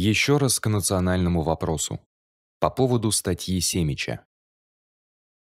Еще раз к национальному вопросу. По поводу статьи Семича.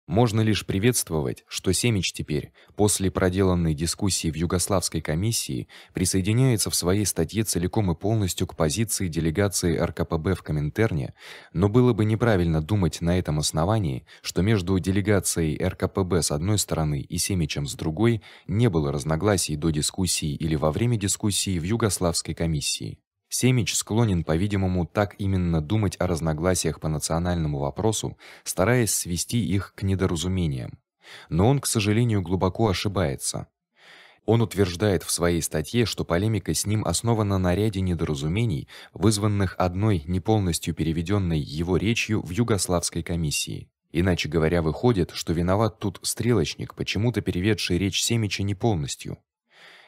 Можно лишь приветствовать, что Семич теперь, после проделанной дискуссии в Югославской комиссии, присоединяется в своей статье целиком и полностью к позиции делегации РКПБ в Коминтерне, но было бы неправильно думать на этом основании, что между делегацией РКПБ с одной стороны и Семичем с другой не было разногласий до дискуссии или во время дискуссии в Югославской комиссии. Семич склонен, по-видимому, так именно думать о разногласиях по национальному вопросу, стараясь свести их к недоразумениям. Но он, к сожалению, глубоко ошибается. Он утверждает в своей статье, что полемика с ним основана на ряде недоразумений, вызванных одной неполностью переведенной его речью в Югославской комиссии. Иначе говоря, выходит, что виноват тут стрелочник, почему-то переведший речь Семича не полностью.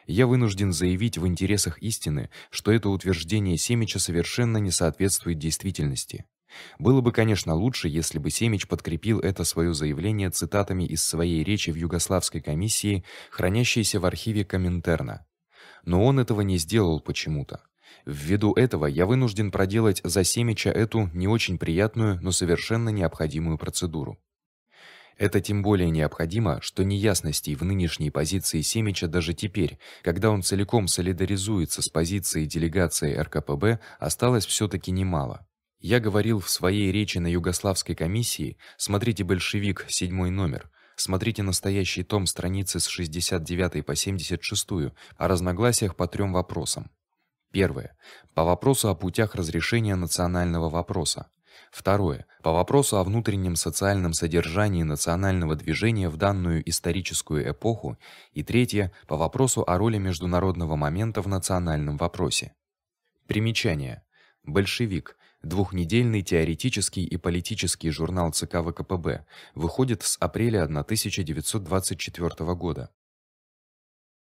Я вынужден заявить в интересах истины, что это утверждение Семича совершенно не соответствует действительности. Было бы, конечно, лучше, если бы Семич подкрепил это свое заявление цитатами из своей речи в Югославской комиссии, хранящейся в архиве Коминтерна. Но он этого не сделал почему-то. Ввиду этого я вынужден проделать за Семича эту не очень приятную, но совершенно необходимую процедуру. Это тем более необходимо, что неясностей в нынешней позиции Семича даже теперь, когда он целиком солидаризуется с позицией делегации РКПБ, осталось все таки немало. Я говорил в своей речи на Югославской комиссии: "Смотрите большевик, седьмой номер. Смотрите настоящий том страницы с 69 по 76 о разногласиях по трем вопросам". Первое по вопросу о путях разрешения национального вопроса. Второе. По вопросу о внутреннем социальном содержании национального движения в данную историческую эпоху и третье по вопросу о роли международного момента в национальном вопросе. Примечание. Большевик двухнедельный теоретический и политический журнал ЦК ВКПБ, выходит с апреля 1924 года.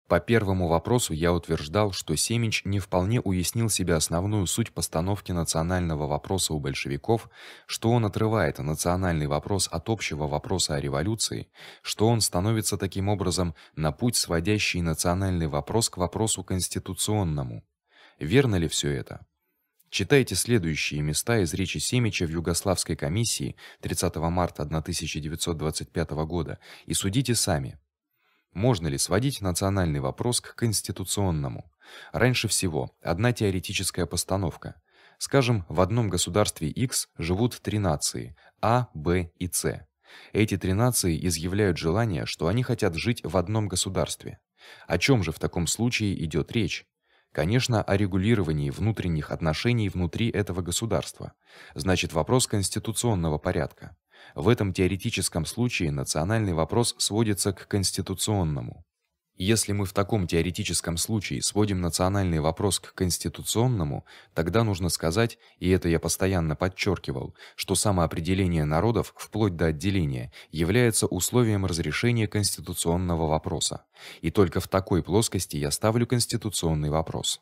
По первому вопросу я утверждал, что Семич не вполне уяснил себе основную суть постановки национального вопроса у большевиков, что он отрывает национальный вопрос от общего вопроса о революции, что он становится таким образом на путь сводящий национальный вопрос к вопросу конституционному. Верно ли все это? Читайте следующие места из речи Семича в Югославской комиссии 30 марта 1925 года и судите сами. Можно ли сводить национальный вопрос к конституционному? Раньше всего одна теоретическая постановка. Скажем, в одном государстве X живут три нации: А, Б и С. Эти три нации изъявляют желание, что они хотят жить в одном государстве. О чем же в таком случае идет речь? Конечно, о регулировании внутренних отношений внутри этого государства. Значит, вопрос конституционного порядка. В этом теоретическом случае национальный вопрос сводится к конституционному. Если мы в таком теоретическом случае сводим национальный вопрос к конституционному, тогда нужно сказать, и это я постоянно подчеркивал, что самоопределение народов вплоть до отделения является условием разрешения конституционного вопроса. И только в такой плоскости я ставлю конституционный вопрос.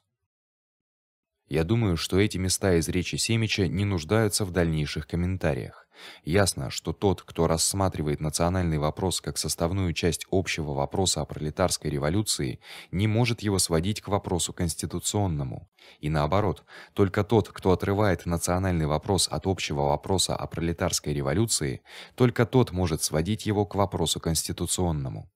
Я думаю, что эти места из речи Семича не нуждаются в дальнейших комментариях. Ясно, что тот, кто рассматривает национальный вопрос как составную часть общего вопроса о пролетарской революции, не может его сводить к вопросу конституционному. И наоборот, только тот, кто отрывает национальный вопрос от общего вопроса о пролетарской революции, только тот может сводить его к вопросу конституционному.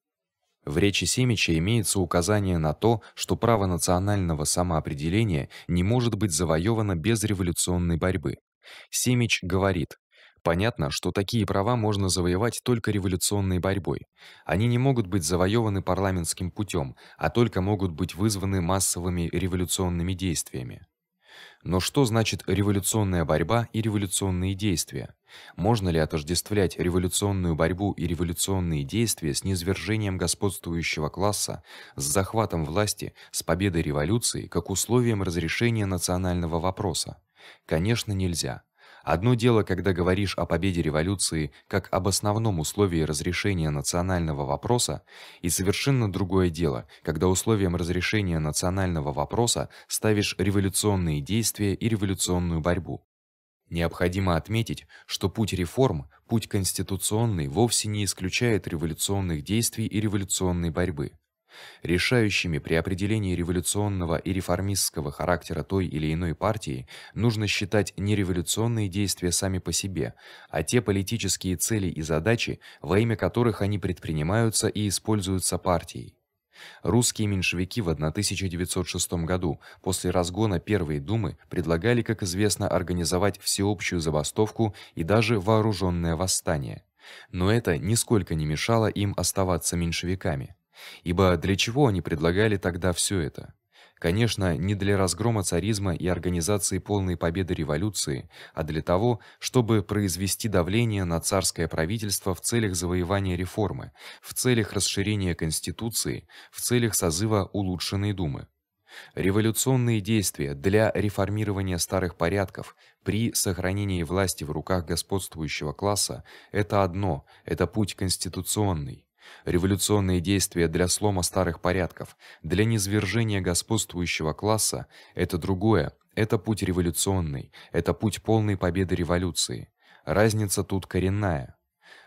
В речи Семича имеется указание на то, что право национального самоопределения не может быть завоевано без революционной борьбы. Семич говорит: Понятно, что такие права можно завоевать только революционной борьбой. Они не могут быть завоеваны парламентским путем, а только могут быть вызваны массовыми революционными действиями. Но что значит революционная борьба и революционные действия? Можно ли отождествлять революционную борьбу и революционные действия с низвержением господствующего класса, с захватом власти, с победой революции как условием разрешения национального вопроса? Конечно, нельзя. Одно дело, когда говоришь о победе революции как об основном условии разрешения национального вопроса, и совершенно другое дело, когда условием разрешения национального вопроса ставишь революционные действия и революционную борьбу. Необходимо отметить, что путь реформ, путь конституционный, вовсе не исключает революционных действий и революционной борьбы. Решающими при определении революционного и реформистского характера той или иной партии нужно считать не революционные действия сами по себе, а те политические цели и задачи, во имя которых они предпринимаются и используются партией. Русские меньшевики в 1906 году после разгона Первой думы предлагали, как известно, организовать всеобщую забастовку и даже вооруженное восстание. Но это нисколько не мешало им оставаться меньшевиками. Ибо для чего они предлагали тогда все это? Конечно, не для разгрома царизма и организации полной победы революции, а для того, чтобы произвести давление на царское правительство в целях завоевания реформы, в целях расширения конституции, в целях созыва улучшенной думы. Революционные действия для реформирования старых порядков при сохранении власти в руках господствующего класса это одно, это путь конституционный. Революционные действия для слома старых порядков, для низвержения господствующего класса это другое, это путь революционный, это путь полной победы революции. Разница тут коренная.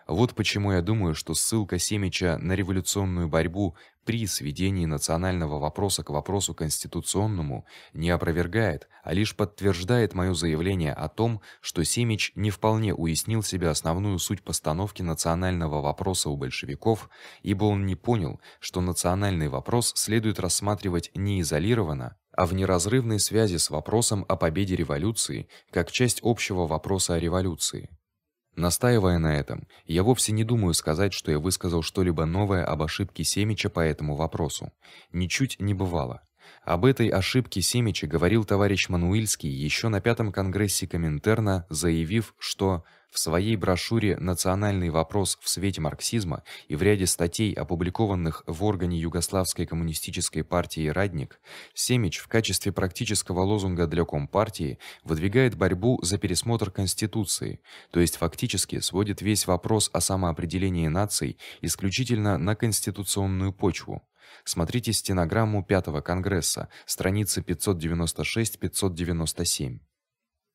Вот почему я думаю, что ссылка Семича на революционную борьбу при сведении национального вопроса к вопросу конституционному не опровергает, а лишь подтверждает моё заявление о том, что Семич не вполне уяснил себе основную суть постановки национального вопроса у большевиков, ибо он не понял, что национальный вопрос следует рассматривать не изолированно, а в неразрывной связи с вопросом о победе революции, как часть общего вопроса о революции. Настаивая на этом, я вовсе не думаю сказать, что я высказал что-либо новое об ошибке Семича по этому вопросу. Ничуть не бывало. Об этой ошибке Семича говорил товарищ Мануильский еще на пятом конгрессе Коминтерна, заявив, что в своей брошюре Национальный вопрос в свете марксизма и в ряде статей, опубликованных в органе Югославской коммунистической партии Радник, Семич в качестве практического лозунга для компартии выдвигает борьбу за пересмотр конституции, то есть фактически сводит весь вопрос о самоопределении наций исключительно на конституционную почву. Смотрите стенограмму 5 конгресса, страницы 596-597.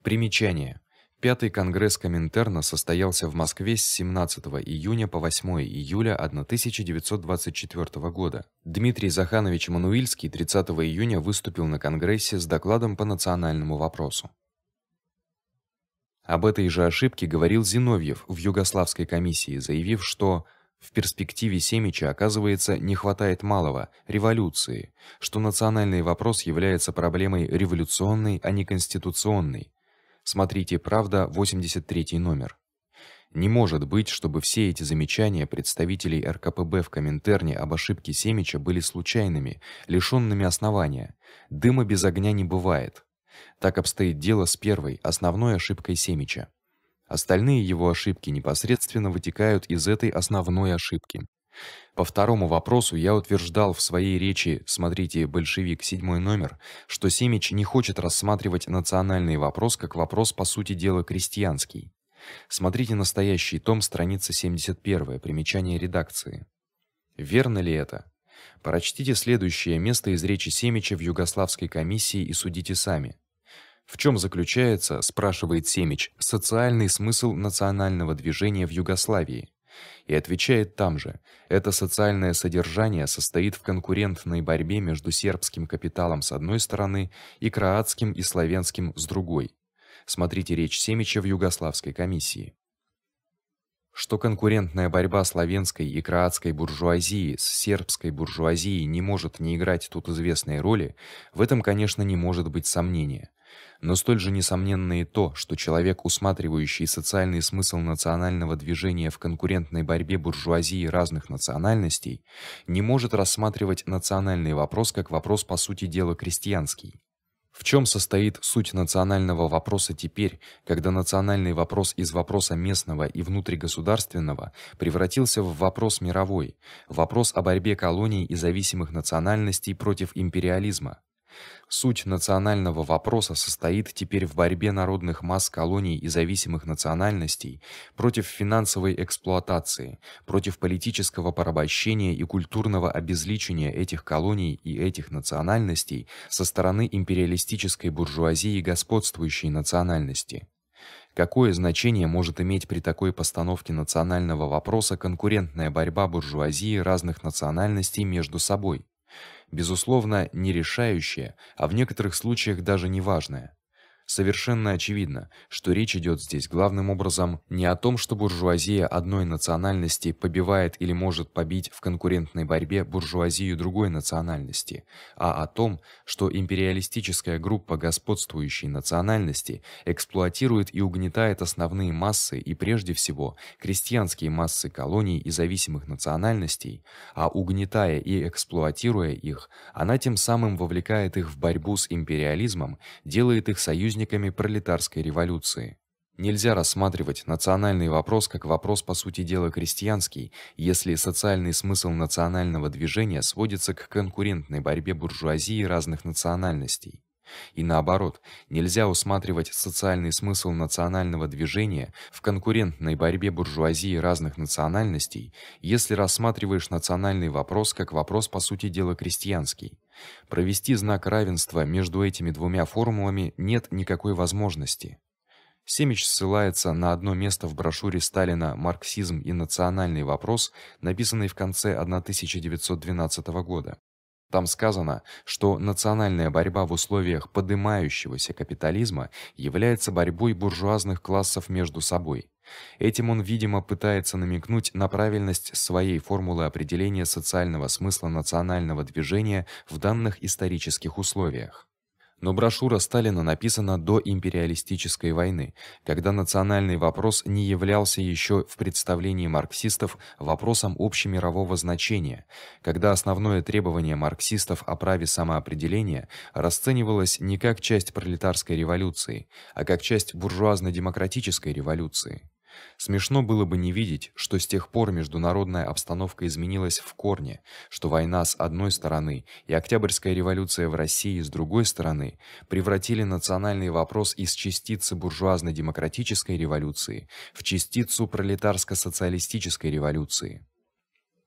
Примечание: Пятый конгресс Коминтерна состоялся в Москве с 17 июня по 8 июля 1924 года. Дмитрий Заханович Мануильский 30 июня выступил на конгрессе с докладом по национальному вопросу. Об этой же ошибке говорил Зиновьев в Югославской комиссии, заявив, что в перспективе Семича, оказывается, не хватает малого революции, что национальный вопрос является проблемой революционной, а не конституционной, Смотрите, правда, 83 номер. Не может быть, чтобы все эти замечания представителей РКПБ в комментарии об ошибке Семича были случайными, лишёнными основания. Дыма без огня не бывает. Так обстоит дело с первой, основной ошибкой Семича. Остальные его ошибки непосредственно вытекают из этой основной ошибки. По второму вопросу я утверждал в своей речи, смотрите, большевик, седьмой номер, что Семич не хочет рассматривать национальный вопрос как вопрос по сути дела крестьянский. Смотрите настоящий том, страница 71, примечание редакции. Верно ли это? Прочтите следующее место из речи Семича в Югославской комиссии и судите сами. В чем заключается, спрашивает Семич, социальный смысл национального движения в Югославии? И отвечает там же: это социальное содержание состоит в конкурентной борьбе между сербским капиталом с одной стороны и croatским и славянским с другой. Смотрите речь Семича в Югославской комиссии что конкурентная борьба славянской и кроатской буржуазии с сербской буржуазией не может не играть тут известной роли, в этом, конечно, не может быть сомнения но столь же несомненно и то, что человек, усматривающий социальный смысл национального движения в конкурентной борьбе буржуазии разных национальностей, не может рассматривать национальный вопрос как вопрос по сути дела крестьянский. В чем состоит суть национального вопроса теперь, когда национальный вопрос из вопроса местного и внутригосударственного превратился в вопрос мировой, вопрос о борьбе колоний и зависимых национальностей против империализма? Суть национального вопроса состоит теперь в борьбе народных масс колоний и зависимых национальностей против финансовой эксплуатации, против политического порабощения и культурного обезличения этих колоний и этих национальностей со стороны империалистической буржуазии господствующей национальности. Какое значение может иметь при такой постановке национального вопроса конкурентная борьба буржуазии разных национальностей между собой? безусловно, не решающее, а в некоторых случаях даже не важное. Совершенно очевидно, что речь идет здесь главным образом не о том, что буржуазия одной национальности побивает или может побить в конкурентной борьбе буржуазию другой национальности, а о том, что империалистическая группа господствующей национальности эксплуатирует и угнетает основные массы и прежде всего крестьянские массы колоний и зависимых национальностей, а угнетая и эксплуатируя их, она тем самым вовлекает их в борьбу с империализмом, делает их союзниками наследниками пролетарской революции. Нельзя рассматривать национальный вопрос как вопрос по сути дела крестьянский, если социальный смысл национального движения сводится к конкурентной борьбе буржуазии разных национальностей. И наоборот, нельзя усматривать социальный смысл национального движения в конкурентной борьбе буржуазии разных национальностей, если рассматриваешь национальный вопрос как вопрос по сути дела крестьянский. Провести знак равенства между этими двумя формулами нет никакой возможности. Семич ссылается на одно место в брошюре Сталина Марксизм и национальный вопрос, написанной в конце 1912 года. Там сказано, что национальная борьба в условиях поднимающегося капитализма является борьбой буржуазных классов между собой. Этим он, видимо, пытается намекнуть на правильность своей формулы определения социального смысла национального движения в данных исторических условиях. Но брошюра Сталина написана до империалистической войны, когда национальный вопрос не являлся еще в представлении марксистов вопросом общемирового значения, когда основное требование марксистов о праве самоопределения расценивалось не как часть пролетарской революции, а как часть буржуазно-демократической революции. Смешно было бы не видеть, что с тех пор международная обстановка изменилась в корне, что война с одной стороны и Октябрьская революция в России с другой стороны превратили национальный вопрос из частицы буржуазно-демократической революции в частицу пролетарско-социалистической революции.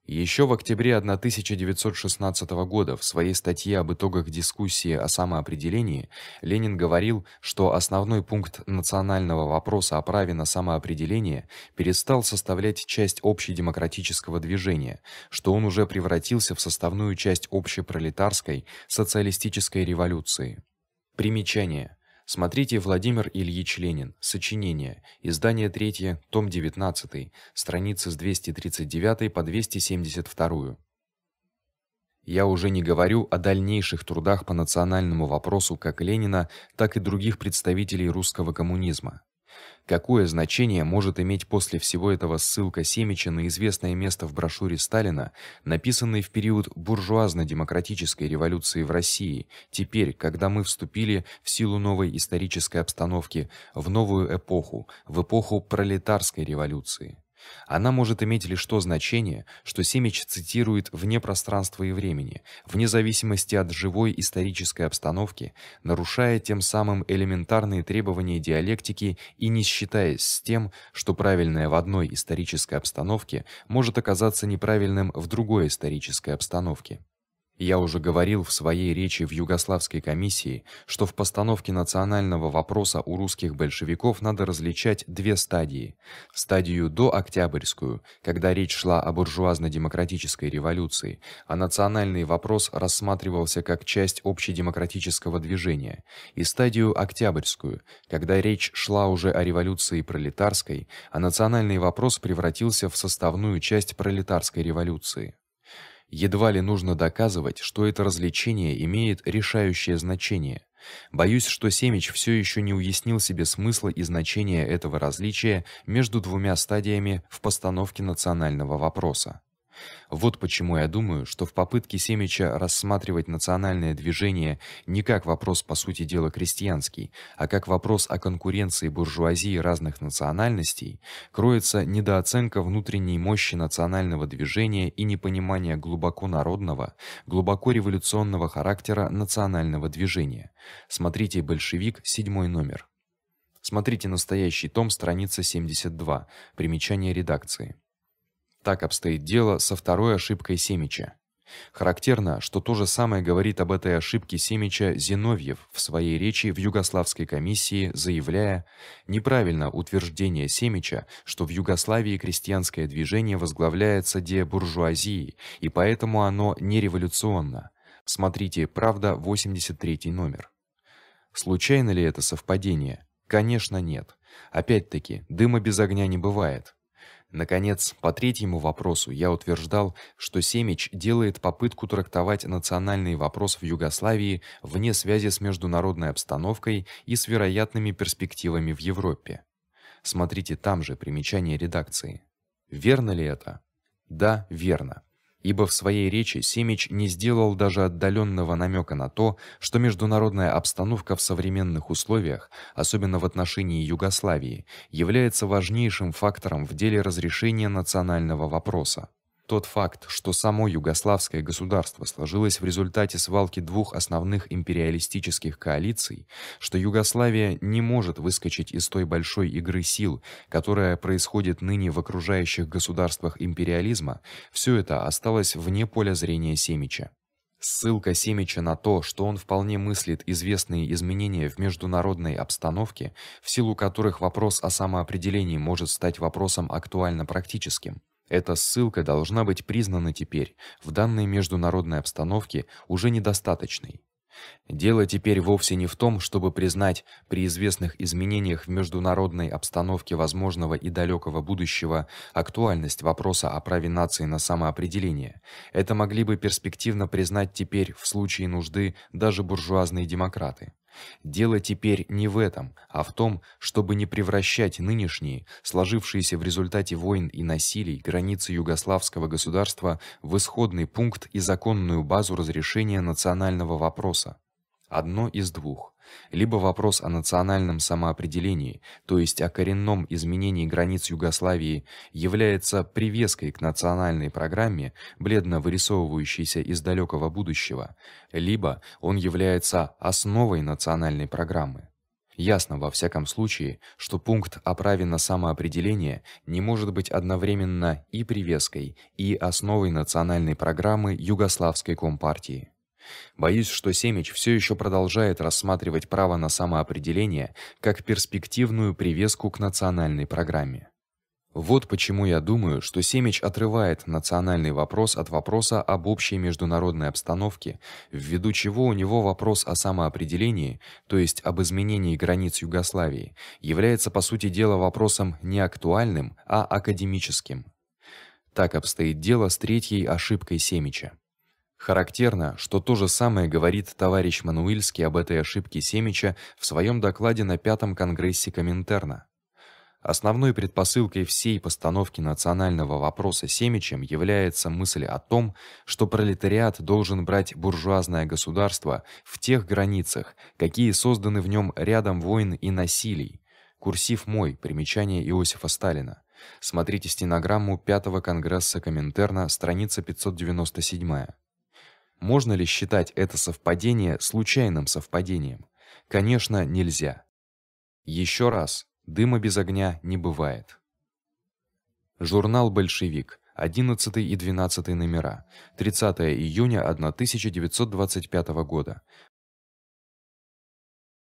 Еще в октябре 1916 года в своей статье об итогах дискуссии о самоопределении Ленин говорил, что основной пункт национального вопроса о праве на самоопределение перестал составлять часть общедемократического движения, что он уже превратился в составную часть общепролетарской социалистической революции. Примечание: Смотрите Владимир Ильич Ленин. Сочинение. Издание третье, том 19, страницы с 239 по 272. Я уже не говорю о дальнейших трудах по национальному вопросу как Ленина, так и других представителей русского коммунизма. Какое значение может иметь после всего этого ссылка Семича на известное место в брошюре Сталина, написанной в период буржуазно-демократической революции в России, теперь, когда мы вступили в силу новой исторической обстановки, в новую эпоху, в эпоху пролетарской революции? Она может иметь лишь то значение, что Семич цитирует вне пространства и времени, вне зависимости от живой исторической обстановки, нарушая тем самым элементарные требования диалектики и не считаясь с тем, что правильное в одной исторической обстановке может оказаться неправильным в другой исторической обстановке. Я уже говорил в своей речи в Югославской комиссии, что в постановке национального вопроса у русских большевиков надо различать две стадии: стадию дооктябрьскую, когда речь шла о буржуазно-демократической революции, а национальный вопрос рассматривался как часть общедемократического движения, и стадию октябрьскую, когда речь шла уже о революции пролетарской, а национальный вопрос превратился в составную часть пролетарской революции. Едва ли нужно доказывать, что это развлечение имеет решающее значение. Боюсь, что Семич все еще не уяснил себе смысла и значения этого различия между двумя стадиями в постановке национального вопроса. Вот почему я думаю, что в попытке Семича рассматривать национальное движение не как вопрос по сути дела крестьянский, а как вопрос о конкуренции буржуазии разных национальностей, кроется недооценка внутренней мощи национального движения и непонимание глубоко народного, глубоко революционного характера национального движения. Смотрите большевик, седьмой номер. Смотрите настоящий том, страница 72. Примечание редакции. Так обстоит дело со второй ошибкой Семича. Характерно, что то же самое говорит об этой ошибке Семича Зиновьев в своей речи в Югославской комиссии, заявляя: "Неправильно утверждение Семича, что в Югославии крестьянское движение возглавляется дебуржуазией, и поэтому оно не революционно". Смотрите, Правда, 83 номер. Случайно ли это совпадение? Конечно, нет. Опять-таки, дыма без огня не бывает. Наконец, по третьему вопросу я утверждал, что Семич делает попытку трактовать национальный вопрос в Югославии вне связи с международной обстановкой и с вероятными перспективами в Европе. Смотрите там же примечание редакции. Верно ли это? Да, верно ибо в своей речи Семич не сделал даже отдаленного намека на то, что международная обстановка в современных условиях, особенно в отношении Югославии, является важнейшим фактором в деле разрешения национального вопроса. Тот факт, что само югославское государство сложилось в результате свалки двух основных империалистических коалиций, что Югославия не может выскочить из той большой игры сил, которая происходит ныне в окружающих государствах империализма, все это осталось вне поля зрения Семича. Ссылка Семича на то, что он вполне мыслит известные изменения в международной обстановке, в силу которых вопрос о самоопределении может стать вопросом актуально практическим. Эта ссылка должна быть признана теперь, в данной международной обстановке, уже недостаточной. Дело теперь вовсе не в том, чтобы признать при известных изменениях в международной обстановке возможного и далекого будущего актуальность вопроса о праве нации на самоопределение. Это могли бы перспективно признать теперь в случае нужды даже буржуазные демократы. Дело теперь не в этом, а в том, чтобы не превращать нынешние, сложившиеся в результате войн и насилий, границы югославского государства в исходный пункт и законную базу разрешения национального вопроса. Одно из двух либо вопрос о национальном самоопределении, то есть о коренном изменении границ Югославии, является привеской к национальной программе, бледно вырисовывающейся из далекого будущего, либо он является основой национальной программы. Ясно во всяком случае, что пункт о праве на самоопределение не может быть одновременно и привеской, и основой национальной программы Югославской компартии. Боюсь, что Семич все еще продолжает рассматривать право на самоопределение как перспективную привеску к национальной программе. Вот почему я думаю, что Семич отрывает национальный вопрос от вопроса об общей международной обстановке, ввиду чего у него вопрос о самоопределении, то есть об изменении границ Югославии, является по сути дела вопросом не актуальным, а академическим. Так обстоит дело с третьей ошибкой Семича. Характерно, что то же самое говорит товарищ Мануильский об этой ошибке Семича в своем докладе на пятом конгрессе Коминтерна. Основной предпосылкой всей постановки национального вопроса Семичем является мысль о том, что пролетариат должен брать буржуазное государство в тех границах, какие созданы в нем рядом войн и насилий. Курсив мой, примечание Иосифа Сталина. Смотрите стенограмму пятого конгресса Коминтерна, страница 597. Можно ли считать это совпадение случайным совпадением? Конечно, нельзя. Еще раз, дыма без огня не бывает. Журнал Большевик, 11 и 12 номера, 30 июня 1925 года.